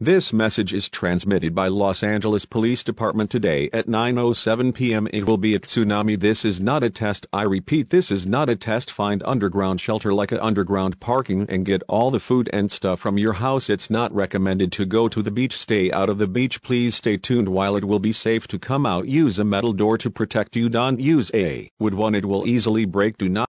This message is transmitted by Los Angeles Police Department today at 9.07 p.m. It will be a tsunami. This is not a test. I repeat, this is not a test. Find underground shelter like an underground parking and get all the food and stuff from your house. It's not recommended to go to the beach. Stay out of the beach. Please stay tuned while it will be safe to come out. Use a metal door to protect you. Don't use a wood one. It will easily break. Do not